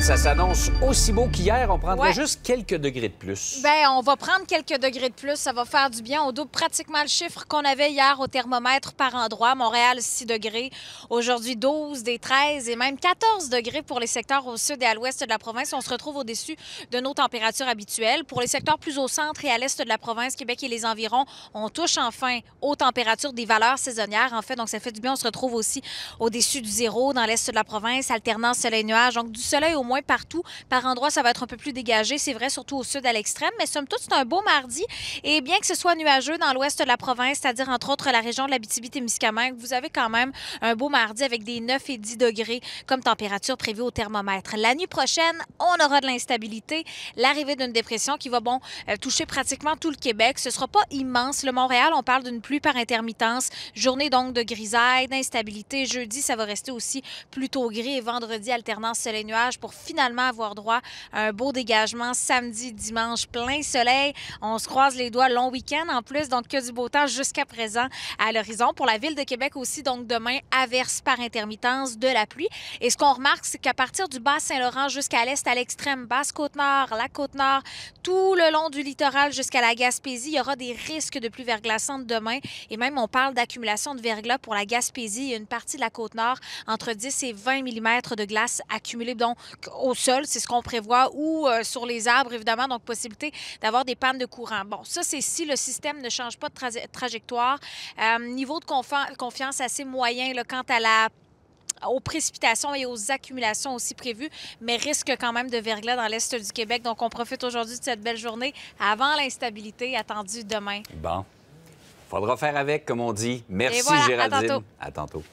ça s'annonce aussi beau qu'hier. On prendrait juste quelques degrés de plus. Bien, on va prendre quelques degrés de plus. Ça va faire du bien. On double pratiquement le chiffre qu'on avait hier au thermomètre par endroit. Montréal, 6 degrés. Aujourd'hui, 12, des 13 et même 14 degrés pour les secteurs au sud et à l'ouest de la province. On se retrouve au-dessus de nos températures habituelles. Pour les secteurs plus au centre et à l'est de la province, Québec et les environs, on touche enfin aux températures des valeurs saisonnières. En fait, donc ça fait du bien. On se retrouve aussi au-dessus du zéro dans l'est de la province, alternant soleil nuages. Donc, du soleil au moins partout. Par endroits, ça va être un peu plus dégagé, c'est vrai, surtout au sud à l'extrême. Mais somme toute, c'est un beau mardi. Et bien que ce soit nuageux dans l'ouest de la province, c'est-à-dire entre autres la région de la témiscamingue vous avez quand même un beau mardi avec des 9 et 10 degrés comme température prévue au thermomètre. La nuit prochaine, on aura de l'instabilité, l'arrivée d'une dépression qui va, bon, euh, toucher pratiquement tout le Québec. Ce sera pas immense. Le Montréal, on parle d'une pluie par intermittence. Journée donc de grisaille, d'instabilité. Jeudi, ça va rester aussi plutôt gris et vendredi, alternance soleil pour finalement avoir droit à un beau dégagement samedi, dimanche, plein soleil. On se croise les doigts long week-end en plus, donc que du beau temps jusqu'à présent à l'horizon. Pour la ville de Québec aussi, donc demain, averse par intermittence de la pluie. Et ce qu'on remarque, c'est qu'à partir du Bas-Saint-Laurent jusqu'à l'est, à l'extrême, Basse-Côte-Nord, la Côte-Nord, tout le long du littoral jusqu'à la Gaspésie, il y aura des risques de pluie verglaçante demain. Et même, on parle d'accumulation de verglas pour la Gaspésie et une partie de la Côte-Nord, entre 10 et 20 mm de glace accumulée au sol, c'est ce qu'on prévoit, ou euh, sur les arbres, évidemment, donc possibilité d'avoir des pannes de courant. Bon, ça, c'est si le système ne change pas de trajectoire. Euh, niveau de confiance assez moyen là, quant à la aux précipitations et aux accumulations aussi prévues, mais risque quand même de verglas dans l'est du Québec. Donc, on profite aujourd'hui de cette belle journée avant l'instabilité attendue demain. Bon. Faudra faire avec, comme on dit. Merci, Géraldine. À À tantôt.